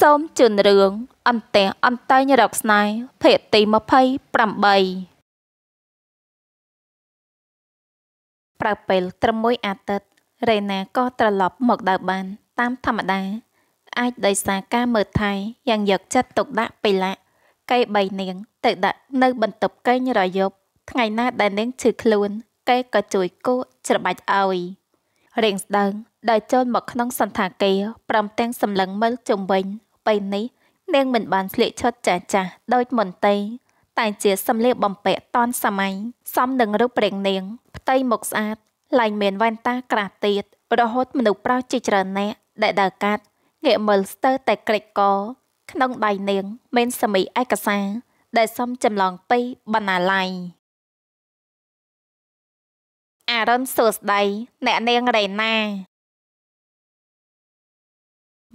សូមជឿនរឿងអន្ទះអន្តែងរកស្នេហ៍ភាគទី28ប្រពេលត្រឹម1អាទិត្យរេណាក៏ត្រឡប់ មកដល់បានតាមធម្មតាអាចដោយសារការមើលថែយ៉ាងយកចិត្តទុកដាក់ពេលឡាកែ3នាង ទៅដាក់នៅ បន្ទប់កែងរយប់ ថ្ងៃណា ដែលនាងឈឺខ្លួនកែក៏ជួយគោច្របាច់ឲ្យរៀងស្ដើងដែលចូលមកក្នុងសន្តាគារព្រមទាំងសម្លឹងមើលជុំវិញពេលនេះនាងមិនបានស្លៀកឈុតចាស់ចាស់ដូចមុនទេតែ ជាសម្លៀកបំពាក់តនសម័យសមនឹងរូបរាងនាង ផ្ទៃមុខស្អាតឡែងមានវ៉ែនតាក្រាស់ទៀត រហូត មនុស្សប្រុសជាច្រើននាក់ដែលដើរកាត់ងាកមើលស្ទើរតែក្រិចកក្នុងដៃនាង មានសមីឯកសារដែលសំចម្លងពីបណ្ណាល័យអារុនសួស្ដីអ្នកនាងរេណា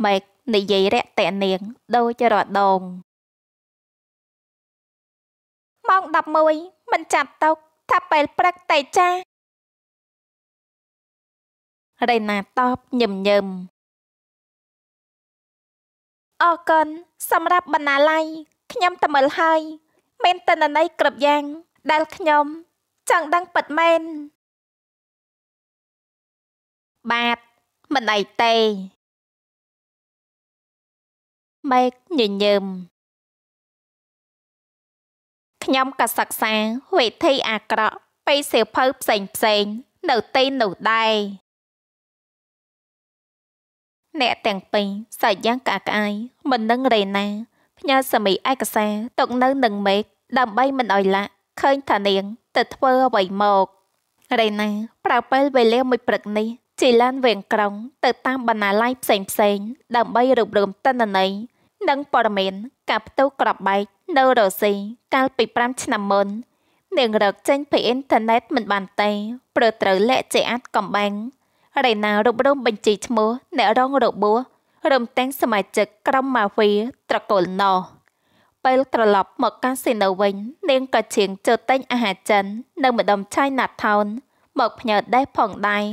មេនិយាយរាក់តាក់នាង ដូចរដងម៉ោង11មិនចាប់តុកថាពេលព្រឹកតែចារេណាតបញឹមញឹមអរគុណសម្រាប់បណ្ណាល័យខ្ញុំតើមើលហើយមានតនន័យគ្រប់យ៉ាង ដែលខ្ញុំចង់ដឹងពិតមែនបាទមិនអីទេបែកញញើមខ្ញុំក៏សិក្សាវេធីអាក្រក់ពីសៀវភៅផ្សេងផ្សេង នៅទីនោះដែរអ្នកទាំងពីរសើចយ៉ាងក្អាកក្អាយ មិននឹងរេណាផ្ញើសមីឯកសារទុកនៅនឹងមេឃដើម្បីមិនឲ្យឡាក់ឃើញថានាង ទៅធ្វើអ្វីមករេណា ប្រើពេលវេលាមួយព្រឹកនេះជីឡានវៀងក្រុង ទៅតាមបណ្ណាល័យផ្សេងផ្សេង ដើម្បីរំរំតិន្នន័យនិងព័ត៌មានការផ្ទុះក្របបែកនៅរុស្ស៊ីកាលពី5ឆ្នាំមុននាងរកចេញពីអ៊ីនធឺណិតមិនបានទេព្រោះត្រូវលាក់ចេអាត់កំបាំងរៃណារូបរមបញ្ជីឈ្មោះអ្នករងរបួសរំទាំងសមាជិកក្រុមម៉ាហ្វីត្រកូលណោះពេលត្រឡប់មកកាស៊ីណូវិញ នាងក៏ឈៀងចុះទិញអាហារចិននៅម្ដុំឆៃណាត់ថោនមកផ្ញើដេះផងដែរ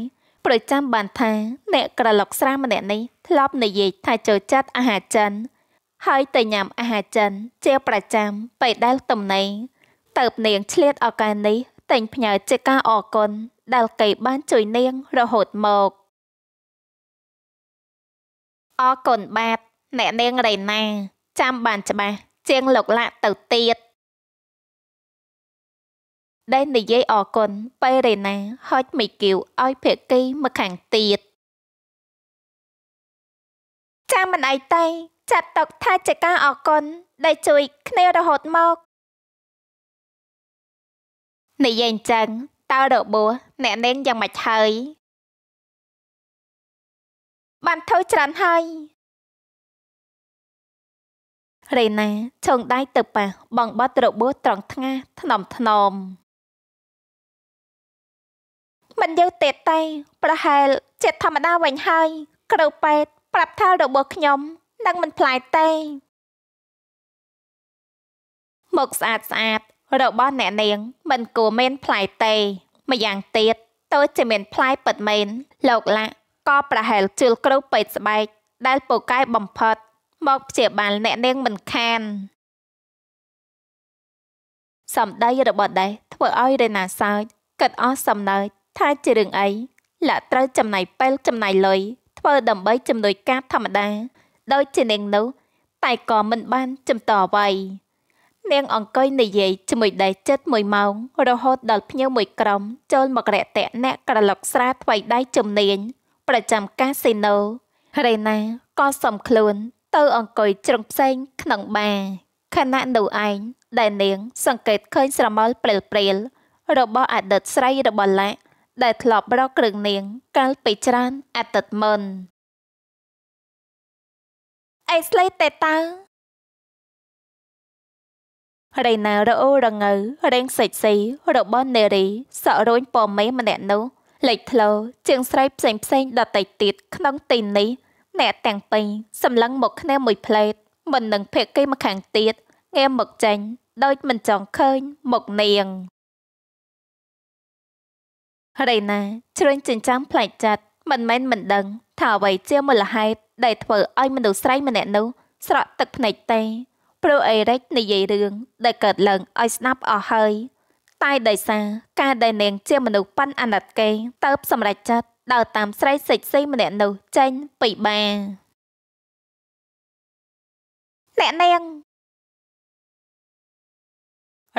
ប្រចាំបានថា អ្នកក្រឡុកស្រាម្នាក់នេះធ្លាប់និយាយថាចូលចិត្តអាហារចិនហើយទៅញ៉ាំអាហារចិនជាប្រចាំពេលដែលតំណែងតើបនាងឆ្លៀតឱកាសនេះតែងផ្ញើជាការអរគុណដែលគេបានជួយនាងរហូតមកអរគុណបាទអ្នកនាងរេណា ចាំបានច្បាស់ជាងលោកឡាក់ទៅទៀតដែលនិយាយអរគុណពេលរេណាហុចមីគីវឲ្យភេកីមកខាងទៀតចាំមិនអីទេចាត់ទុកថាជាការអរគុណដែលជួយគ្នារហូតមកនិយាយអញ្ចឹងតើរបួសអ្នកនេនយ៉ាងម៉េចហើយ បានធ្វើច្រើនហើយរេណាឆុងដៃទៅប៉ះបងបាត់របួសត្រង់ថ្ងាថ្នមថ្នមមិនយល់ទេតែប្រហែលជាធម្មតាវិញហើយគ្រូពេទ្យប្រាប់ថារបួសខ្ញុំនឹងមិនប្លែកទេមុខស្អាតស្អាតរបស់ អ្នកនាងមិនគួរមានប្លែកទេម្យ៉ាងទៀតតើជាមានផ្លែពិតមែនលោកឡាក់ក៏ប្រហែលជឿលគ្រូពេទ្យស្បែកដែលពូកែបំផុតមកព្យាបាលអ្នកនាងមិនខានសម្ដីរបស់ដេះធ្វើឲ្យរេណាសើចគិតអស់សំណើចថាជារឿងអីលាក់ត្រូវចំណាយពេលចំណាយលុយធ្វើដើម្បីជំនួយការធម្មតាដោយជានាងនោះ តែក៏មិនបានចំតអ្វីនាងអង្គុយនិយាយជាមួយដៃចិត្តមួយម៉ោងរហូតដល់ភ្ញៀវមួយក្រុមចូលមករយៈអ្នកក្រឡុកស្រាថ្មីដៃជំនាញប្រចាំកាស៊ីណូរេណាក៏សំខ្លួន ទៅអង្គុយជ្រុងផ្សេងក្នុងបារខណៈនោះឯងដែលនាងសង្កេតឃើញ ស្រមោលព្រិលព្រិលរបស់អតីតស្រីរបស់ឡាក់ដែលធ្លាប់រកគ្រឿងនាង កាលពីច្រើនអតីតមុនអេស្លេតេតើរេណារអូរងើរេងសិចស៊ីរបស់នេរីសក់រួញពមេម្នាក់នោះលេចធ្លោជាងស្រីផ្សេងផ្សេងដតីទៀតក្នុងទីនេះអ្នកទាំងពីរសម្លឹងមកគ្នាមួយផ្លេតមិននឹងភេកគេមកខាងទៀតងាមមកចាញ់ដោយមិនចង់ឃើញមកនាងរេណាជ្រញចិញ្ចាំផ្លែកចាត់មិនមែនមិនដឹងថាអ្វីជាមូលហេតុដែលធ្វើឲ្យមនុស្សស្រីម្នាក់នោះស្រក់ទឹកភ្នែកទេព្រោះអេរិកនិយាយរឿងដែលកើតឡើងឲ្យស្ដាប់អស់ហើយ តែដោយសារការដែលនាង ជាមនុស្សប៉ាន់អាណិតគេតើបសម្រេចចិត្តដើរតាមស្រីសិចស៊ីម្នាក់នោះចេញពីបារអ្នកនាង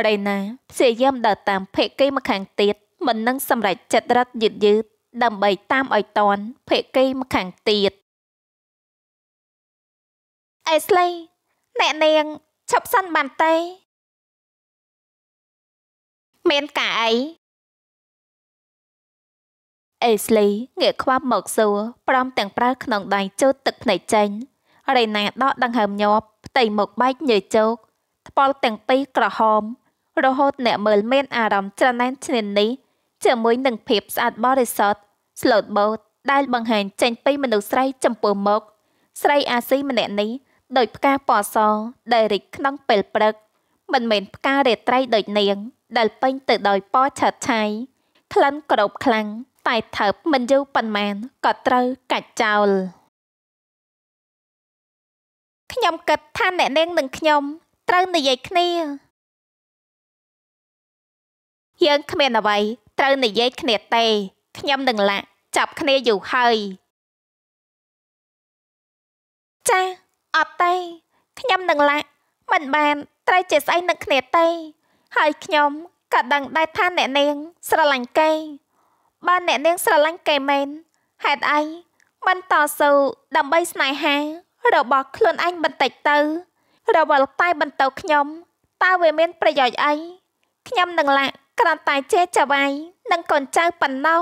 រេណាព្យាយាមដើរតាមភេកគេមកខាងទៀតមិននឹងសម្រេចចិត្តរត់យឺតយឺតដើម្បីតាមឲ្យតន់ភេកីម្ខាងទៀតអេស្លី អ្នកនាងឈប់សិនបានទេ មានការអីអេស្លីងាកខ្វាប់មកសួរព្រមទាំងប្រើក្នុងដៃជូតទឹកភ្នែកចេញរេណាដកដង្ហើមញាប់ផ្ទៃមុខបែកញើជោកថ្ពាល់ទាំងពីរក្រហម រហូតអ្នកមើលមានអារម្មណ៍ច្រណែនឈ្នាននេះជាមួយនឹងភាពស្អាតបរិសុទ្ធ Slow boat ដែលបង្ហាញចេញពីមនុស្សស្រីចំពោះមុខស្រីអាស៊ីម្នាក់នេះដោយផ្កាពណ៌សដែលរីកក្នុងពេលព្រឹកមិនមែនផ្ការាត្រីដូចនាង ដែល ពេញ ទៅដោយពណ៌ឆើតឆាយក្លិនក្រោបខ្លាំងតែថើបមិនយូរប៉ុន្មានក៏ត្រូវកាច់ចោលខ្ញុំគិតថាអ្នកនាងនិងខ្ញុំ ត្រូវនិយាយគ្នាយើងគ្មានអ្វីត្រូវនិយាយគ្នាទេខ្ញុំនឹងលាក់ចាប់គ្នាយូរហើយចាអត់ទេខ្ញុំនឹងលាក់ មិន បានត្រូវជាស្អីនឹងគ្នាទេហើយខ្ញុំក៏ដឹងដែរថាអ្នកនាងស្រឡាញ់គេបើអ្នកនាងស្រឡាញ់គេមែនហេតុអីមិនតស៊ូដើម្បីស្នេហា របស់ខ្លួនឯងបន្តិចទៅ រវល់តែបន្តខ្ញុំតើវា មាន ប្រយោជន៍អីខ្ញុំនឹងលាក់គ្រាន់តែជេរចៅវាយនិងកូនចៅប៉ុណ្ណោះ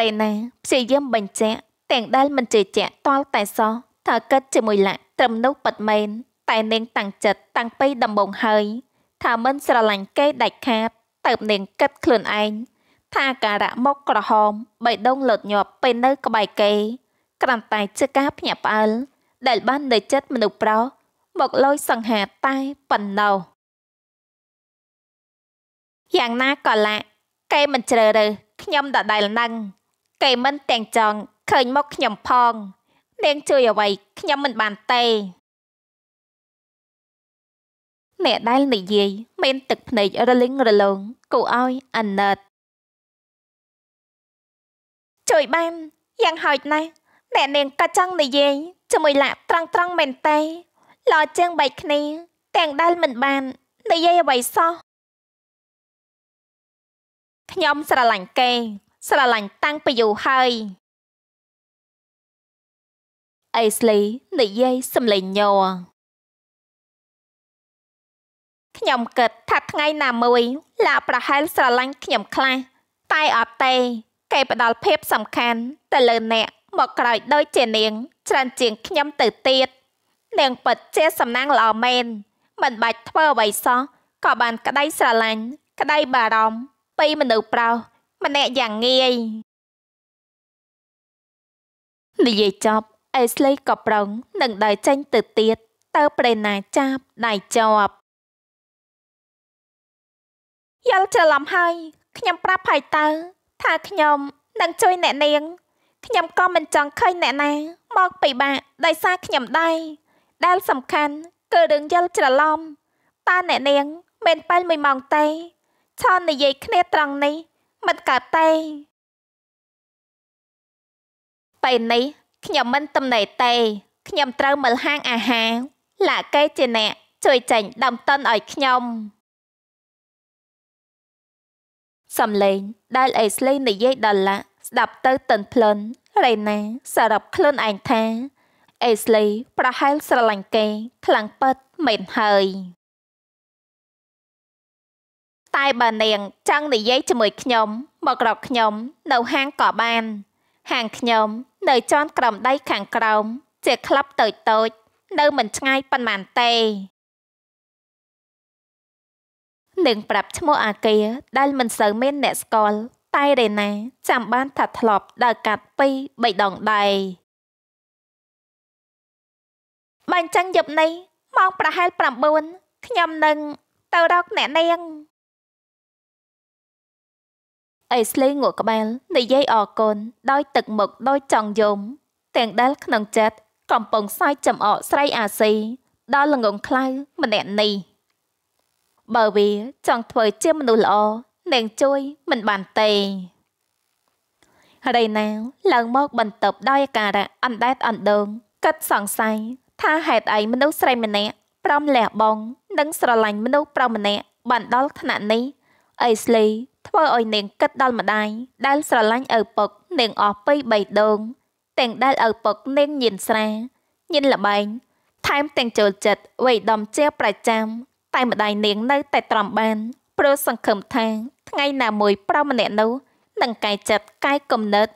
រេណាព្យាយាមបញ្ជាក់ទាំងដែលមិនជឿជាក់តាល់តែសោះថាគិតជាមួយលាក់ត្រឹមនោះប៉ិតមែនតែនាងតាំងចិត្តតាំងពីដំបូងហើយ ថាមិនស្រឡាញ់គេដាច់ខាតទៅនាងគិតខ្លួនឯងថាការៈមក ក្រហមបៃដងលត់ញាប់ពេលនៅក្បែរគេ ក្រាន់តែជាការភ្ញាក់ផ្អើលដែលបាននៅចិត្តមនុស្សប្រុសមកលយសង្ហាតែប៉ុណ្ណោះយ៉ាងណាក៏ឡាគេមិនជ្រើរើសខ្ញុំដដែលនឹងគេមិនទាំងចង់ឃើញមកខ្ញុំផង នាងជួយអ្វីខ្ញុំមិនបានទេអ្នកដែលនិយាយមានទឹកភ្នែករលឹងរលោងគូឲ្យអាណិតជួយបានយ៉ាងហោចណាស់អ្នកនាងក៏ចង់និយាយជាមួយឡាក់ត្រង់ត្រង់មែនទេលោជាងបែកគ្នាទាំងដែលមិនបាននិយាយអ្វីសោះខ្ញុំស្រឡាញ់គេស្រឡាញ់តាំងពីយូរហើយអេស្លីនិយាយសំឡេងញ័រខ្ញុំគិតថាថ្ងៃណាមួយ ឡា ប្រហែល ស្រឡាញ់ខ្ញុំខ្លះតែអត់ទេគេផ្ដល់ភាព សំខាន់ទៅលើអ្នកមកក្រោយដោយជានាង ច្រើនជាងខ្ញុំទៅទៀត នាងពិតជាសំណាងល្អមែនមិនបាច់ធ្វើអ្វីសោះក៏បានក្តីស្រឡាញ់ក្តីបារម្ភពីមនុស្សប្រុសម្នាក់យ៉ាងងាយនិយាយចប់អេស្លីក៏ប្រឹងនឹងដើរចេញទៅទៀតទៅប្រេណាចាប់ដៃជាប់យល់ច្រឡំហើយខ្ញុំប្រាប់ហើយតើថាខ្ញុំនឹងជួយអ្នកនាងខ្ញុំក៏មិនចង់ឃើញអ្នកណាមកពិបាកដោយសារខ្ញុំដែរដែល សំខាន់គឺរឿងយល់ច្រឡំតើអ្នកនាងមិនបែលមួយម៉ោងទេឆោននិយាយគ្នាត្រង់នេះមិនកើតទេពេលនេះខ្ញុំមិន ទំនេរទេខ្ញុំត្រូវមើលហាងអាហារឡាកេជាអ្នកជួយចាញ់ដើមតុនឲ្យខ្ញុំសំឡេងដែល អេស្លីនិយាយដល់ឡាស្ដាប់ទៅតឹងភ្លន់រេណាសរុបខ្លួនឯងថា អេស្លី ប្រហែលស្រឡាញ់គេខ្លាំងពិតមែនហើយតែបើនាងចង់និយាយជាមួយខ្ញុំមករកខ្ញុំ នៅហាងក៏បានហាងខ្ញុំនៅជាន់ក្រំដៃខាងក្រោមជាក្លឹបតូចតូច នៅមិនឆ្ងាយប៉ុន្មានទេនឹងប្រាប់ឈ្មោះអាគារដែលមិនសូវមានអ្នកស្គាល់តែរេណា ចាំបានថាធ្លាប់ដើរកាត់ពី3ដងដៃបាញ់ចាញ់យប់នេះម៉ោងប្រហែល9ខ្ញុំនឹងទៅរកអ្នកនាងអេស្លីងក់ក្បែលនិយាយអរគុណដោយទឹកមុខដោយចង់យំទាំងដែលក្នុងចិត្តកំពុងសាយចំអកស្រីអាស៊ីដល់ល្ងងខ្លៅម្នាក់នេះបើវាចង់ធ្វើជាមនុស្សល្អនឹងជួយមិនបានទេរៃណាវឡើងមក បន្ទប់ដោយអាការៈអណ្ដែតអណ្ដើងគិតសង្ស័យថាហេតុអីមនុស្សស្រីម្នាក់ព្រមលះបង់និងស្រឡាញ់មនុស្សប្រុសម្នាក់បានដល់ថ្នាក់នេះអេស្លីធ្វើឲ្យនាងគិតដល់ម្ដាយដែលស្រឡាញ់ឪពុកនាងអស់ពេយ3ដងទាំងដែលឪពុកនាងញៀនស្រាញៀនលបែងថែមទាំងចូលចិត្តវេដំជាប្រចាំតែម្ដាយនាងនៅតែត្រាំបានព្រោះសង្ឃឹមថាថ្ងៃណាមួយប្រុសម្នាក់នោះនឹងកែចិត្តកែគំនិត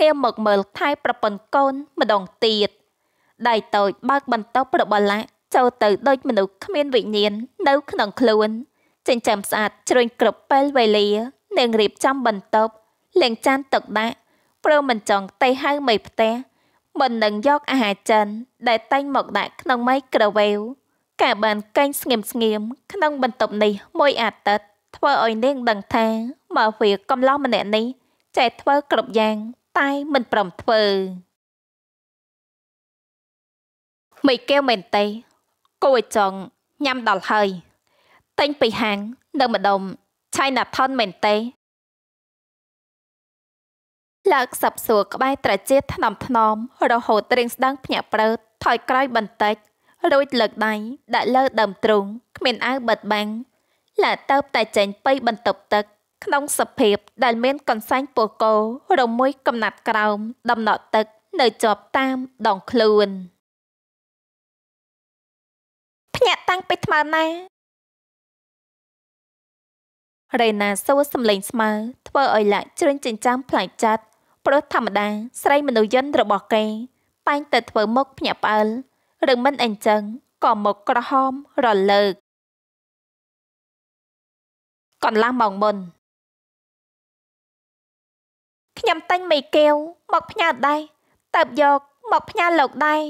ងាកមកមើលថែប្រពន្ធកូនម្ដងទៀតដៃតូចបើកបន្ទប់របស់ឡាក់ចូលទៅដូចមនុស្សគ្មានវិញ្ញាណនៅក្នុងខ្លួន។ចិញ្ចឹមស្អាតជ្រុញគ្រប់ពេលវេលានិងរៀបចំបន្ទប់លេងចានទឹកដាក់ព្រមមិនចង់ ទេហៅមេផ្ទះមិននឹងយក អាហារចិនដែលតែងមកដាក់ក្នុងមីក្រូវេវការបានកេងស្ងៀមស្ងៀមក្នុងបន្ទប់នេះមួយ អាទិត្យធ្វើឲ្យនាងដឹងថាមកវា កំឡោះម្នាក់នេះចេះធ្វើគ្រប់យ៉ាង តែមិនព្រមធ្វើមីកែវមែនទេ គួរចង់ញ៉ាំដល់ហើយទិញពីហាង នៅម្ដុំ Chinatown មែនទេលើកសັບសួរក្បែរត្រជាថ្នមថ្នមរហូតរៀងស្ដឹងភ្ញាក់ព្រើតថយក្រោយបន្តិចរួចលើកដៃដាក់លើដើមទ្រូងគ្មានអាវបិទបាំងឡាទៅតែចេញពីបន្ទប់ទឹកក្នុងសភាព ដែល មានកន្សែងពូកោរមួយ កំណាត់ក្រោម ដំណក់ទឹក នៅជាប់តាមដងខ្លួនភ្ញាក់តាំងពីថ្មើរណារេណាសូរសំឡេងស្មើធ្វើឲ្យឡាក់ជ្រញចិញ្ចាំផ្លែចាត់ព្រោះធម្មតាស្រីមនុស្សយិនរបស់គេតែងតែធ្វើ មុខភ្ញាក់ផ្អើលឬមិនអញ្ចឹងក៏មុខក្រហមរលើកកន្លះម៉ោងមុនខ្ញុំតែងមីកែវមកផ្ញើដែរតើបយក មកផ្ញើលោកដែរ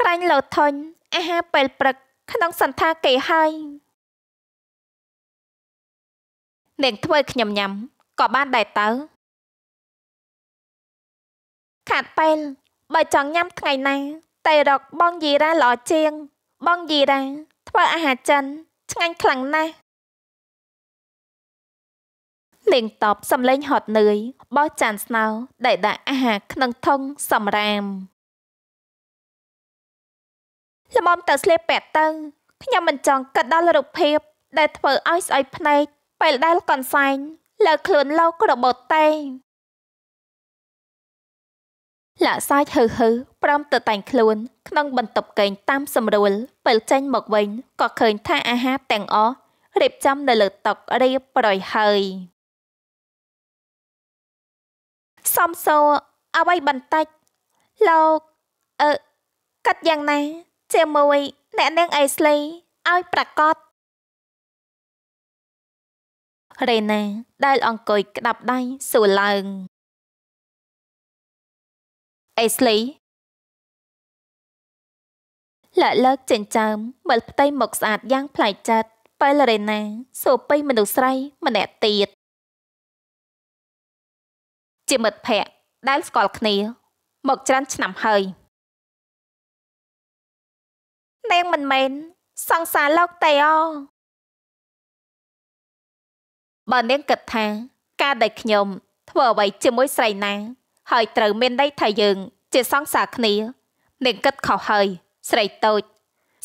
ក្រាញ់លោធុញអាហារពេលព្រឹកក្នុងសន្តាគេហើយនាងធ្វើខ្ញុំញ៉ាំក៏បានដែរតើខាត់ពេលបើចង់ញ៉ាំថ្ងៃណាតែរកបងយីរ៉ាល្អជាងបងយីរ៉ាធ្វើអាហារចិនឆ្ងាញ់ខ្លាំងណាស់នាងតបសំលេងហត់នឿយបោះចានស្នៅដែលដាក់អាហារក្នុងធុងសម្រាមល្មមទៅស្លៀកពាក់ទៅខ្ញុំមិនចង់គិតដល់រូបភាពដែលធ្វើឲ្យស្អុយភ្នែកពេលដែលកន្សែង លើ ខ្លួនលោករបត់តេងលាក់សាយហឺហឺព្រមទៅតែងខ្លួនក្នុងបន្ទប់កេងតាមសម្រួលពេលចេញ មកវិញក៏ឃើញថាអាហារទាំងអស់រៀបចំនៅលើតុរៀបរយហើយសំសួរអ្វីបន្តិចលោកអឺកាត់យ៉ាងណាជាមួយអ្នកនាងអេស្លីឲ្យប្រកាសរេណាដែលអង្គុយក្តាប់ដៃសួរឡើងអេស្លីលាក់លើកចិញ្ចើមមើលផ្ទៃមុខស្អាតយ៉ាងប្លែកចិត្តពេលរេណាសួរពេញមនុស្សស្រី ម្នាក់ទៀតជាមិត្តភក្តិដែលស្គាល់គ្នាមកច្រើនឆ្នាំហើយនាងមិនមែនសង្សារលោកតេអូបើនាងគិតថាការដែលខ្ញុំធ្វើអ្វីជាមួយស្រីណាហើយត្រូវ មានន័យថាយើងជាសង្សារគ្នានាងគិតខុសហើយស្រីតូច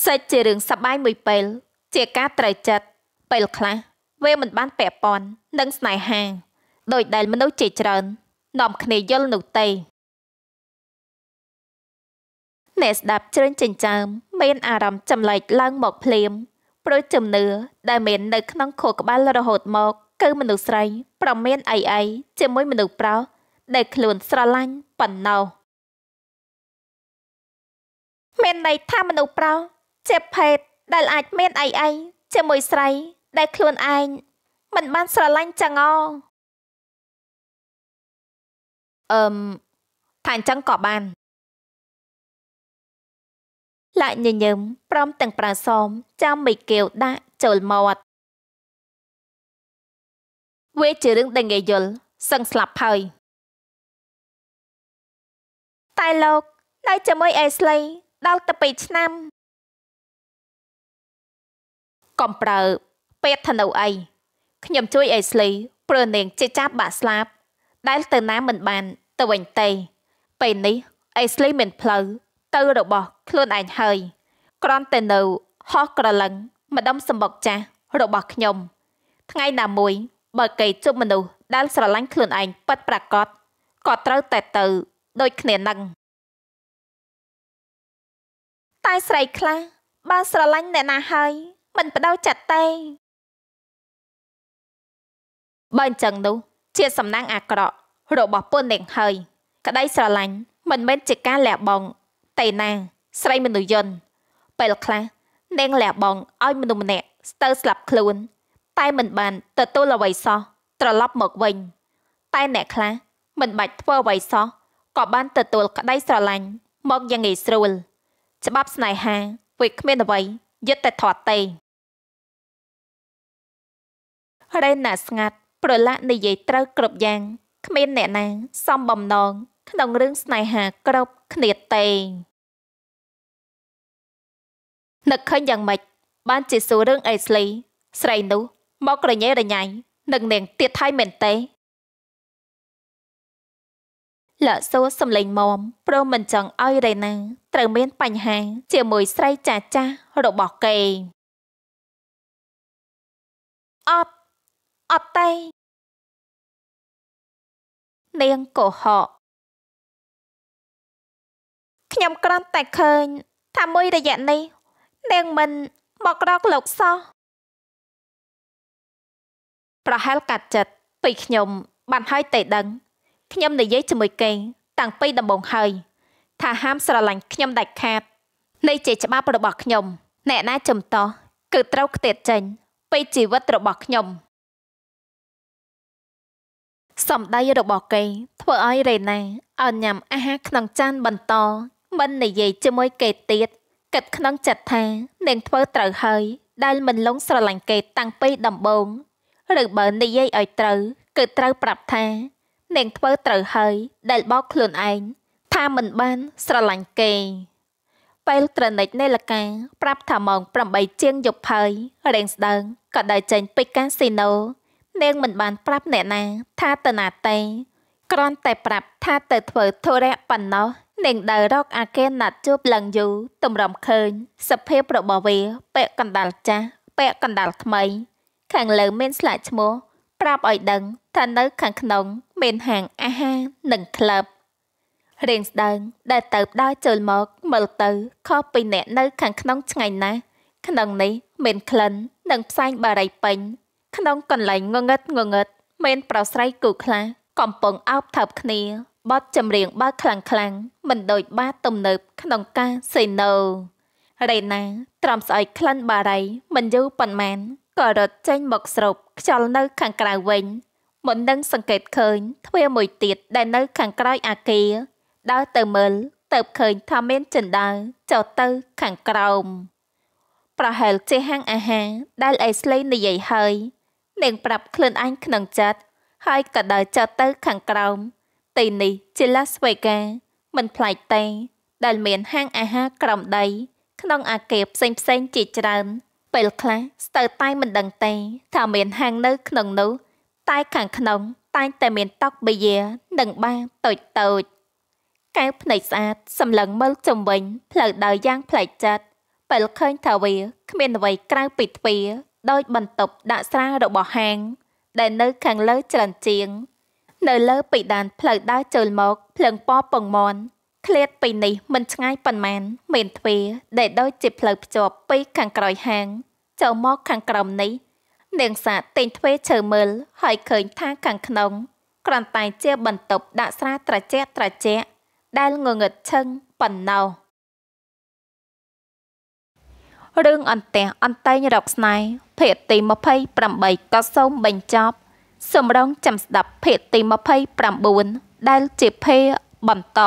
សេចជារឿងសបាយមួយពេល ជាការត្រូវចិត្តពេលខ្លះវាមិនបានពាក់ព័ន្ធនឹងស្នេហាដោយ ដែលមនុស្សជាច្រើន នាំគ្នាយល់នោះទេអ្នកស្ដាប់ជ្រឿនចិញ្ចើម មាន អារម្មណ៍ចម្លែកឡើងមកភ្លាមព្រោះជំនឿដែលមាននៅក្នុងខួរក្បាលរហូតមកគឺមនុស្សស្រីប្រមានអីអីជាមួយមនុស្សប្រុសដែលខ្លួនស្រឡាញ់ប៉ុណ្ណោះមានន័យថាមនុស្សប្រុសជាភេទដែល អាចមានអីអីជាមួយស្រី ដែលខ្លួនឯងមិនបានស្រឡាញ់ចឹងអអឹមថាអញ្ចឹងក៏បានលាក់ញញឹមព្រមទាំងប្រាសោមចាំមីកែវដាក់ចូលមាត់វាជារឿងដែលងាយយល់សឹងស្លាប់ហើយតែលោកនៅជាមួយអេស្លីដល់ទៅ2ឆ្នាំ កំប្រើពេទ្យធនុអីខ្ញុំជួយអេស្លី ព្រោះនាងជាចាប់បាក់ស្លាប់ដែលទៅណាមិនបានទៅវិញទេ ពេលនេះអេស្លីមិនផ្លូវទៅ របស់ខ្លួនឯងហើយ ក្រំតែនៅហោះក្រឡឹង ម្ដុំសម្បុកចាស់របស់ខ្ញុំ ថ្ងៃណាមួយបើគេជប់មនុស្សដែលស្រឡាញ់ខ្លួនឯងពិតប្រាកដក៏ត្រូវតែទៅដូចគ្នានឹងតែស្រីខ្លះបើស្រឡាញ់អ្នកណាហើយ មិនបដៅចិត្តទេបើអញ្ចឹងនោះ ជាសំណាងអាក្រក់របស់ពុននាងហើយ ក្តីស្រឡាញ់មិនមែនជាការលះបង់តែណាស្រីមនុស្សយន្តពេលខ្លះនាងលះបង់ឲ្យ មនុស្សម្នាក់ស្ទើរស្លាប់ខ្លួនតែមិនបានទទួលអ្វីសោះត្រឡប់មកវិញ តែ អ្នកខ្លះមិនបាច់ធ្វើអ្វីសោះក៏បានទទួលក្តីស្រឡាញ់មកយ៉ាងងាយស្រួល ច្បាប់ស្នេហាវាគ្មានអ្វីយត់តែធាត់ទេរេណាស្ងាត់ប្រឡាក់និយាយត្រូវគ្រប់យ៉ាងគ្មានអ្នកណាសំបំណង ក្នុងរឿង ស្នេហាគ្រប់គ្នាទេនឹកឃើញយ៉ាងម៉េចបានជាសួររឿងអេស្លីស្រីនោះមករញ៉េរញ៉ៃនឹងនាងទៀតថៃមែនទេលោកសូសំលេងមមព្រមមិនចង់ឲ្យរេណាត្រូវមានបញ្ហាជាមួយស្រីចាស់ចាស់របស់គេអត់អត់ទេនាងកុហកខ្ញុំគ្រាន់តែឃើញ ថាមួយរយៈនេះ នាងមិនមករកលោកសោះប្រហែលកាត់ចិត្តពីខ្ញុំបានហើយតែដឹងខ្ញុំនិយាយជាមួយគេតាំងពីដំបូងហើយ ថាហាម ស្រឡាញ់ខ្ញុំដាច់ខាតនៃជាច្បាប់របស់ខ្ញុំអ្នកណា ចំតោះគឺត្រូវខ្ទេចចេញពីជីវិតរបស់ខ្ញុំសម្ដីរបស់គេធ្វើឲ្យរេណាអញញ៉ាំអាហារក្នុងចានបន្តមិននិយាយជាមួយគេទៀតគិតក្នុងចិត្តថានាងធ្វើត្រូវហើយដែលមិនលងស្រឡាញ់គេតាំងពីដំបូងឬបើនិយាយឲ្យត្រូវ គឺត្រូវប្រាប់ថា នាងធ្វើត្រូវហើយដែលបោកខ្លួនឯងថាមិនបានស្រឡាញ់គេពេលត្រនិចនៃលកាប្រាប់ថាម៉ោង8ជាងយប់ហើយរៀងស្ដើងក៏ដើរចេញពីកាស៊ីណូនាងមិនបានប្រាប់អ្នកណាថាទៅណាទេគ្រាន់តែប្រាប់ថាទៅធ្វើធុរៈប៉ុណ្ណោះនាងដើររកអាគេណាត់ជួបឡើងយូរតម្រាំឃើញសភាពរបស់វាពាក់កណ្ដាលចាស់ពាក់កណ្ដាលថ្មីខាងលើមានស្លាកឈ្មោះប្រាប់ឲ្យដឹង ថានៅ ខាងក្នុង មានហាងអាហារនិងក្លឹបរៀងស្ដើង ដែលទៅដើរចូលមកមើលទៅខុសពីអ្នកនៅ ខាងក្នុងឆ្ងាយណាស់ក្នុងនេះមានក្លិននិងផ្សែងបារីពេញក្នុងកន្លែងងងឹតងងឹតមានប្រស្រ័យគូខ្លះកំពុងអោបថើបគ្នាបត់ចម្រៀងបើខ្លាំងខ្លាំងមិនដូចបាទំនើបក្នុងការសេណូរេណា ត្រំស្អុយក្លិនបារីមិនយូរប៉ុន្មានក៏រត់ចេញមកស្រូបខ្យល់នៅ ខាងក្រៅវិញមិនដឹងសង្កេតឃើញទ្វារមួយទៀតដែលនៅខាងក្រោយអាគារដើរទៅមើលទៅឃើញថាមានចិនដាវចុះទៅខាងក្រោមប្រហែលជាហាងអាហារដែលអេស្លេនិយាយហើយ នាង ប្រាប់ខ្លួនឯងក្នុងចិត្តហើយក៏ដើរចុះទៅខាងក្រោមទីនេះជា Las Vegas មិនប្លែកទេ ដែលមានហាងអាហារក្រំដីក្នុងអាគារផ្សេងៗជាច្រើនពេលខ្លះស្ទើរតែមិនដឹងទេថាមានហាងនៅក្នុងនោះតែខាងក្នុងតែតែមានតុកបៀយានិងបាតូចតូចកែវភ្នែកស្អាតសម្លឹងមើលជុំវិញ ផ្លូវដើរយ៉ាងប្លែកចិត្តពេលឃើញថាវា គ្មានអ្វីក្រៅពីទ្វារដោយបន្ទប់ដាក់ស្រារបស់ហាង ដែលនៅខាងលើច្រើនជាងនៅលើពីដានផ្លូវដើរចូលមកភ្លើងពណ៌ពងមន់ឃ្លាតពីនេះមិនឆ្ងាយប៉ុន្មានមានទ្វារដែលដូចជាផ្លូវភ្ជាប់ពីខាងក្រោយហាងចូលមក ខាងក្រោមនេះនាងសាទិញទ្វារឈើមើលហើយឃើញថាខាងក្នុងគ្រាន់តែជាបន្ទប់ដាក់ស្រាត្រជាក់ត្រជាក់ដែលងងឹតឈឹងប៉ុណ្ណោះរឿងអន្តះអន្តែងរកស្នេហ៍ភាគទី28ក៏សូមបញ្ចប់សម្រងចាំស្ដាប់ភាគទី29ដែលជាភេបន្ត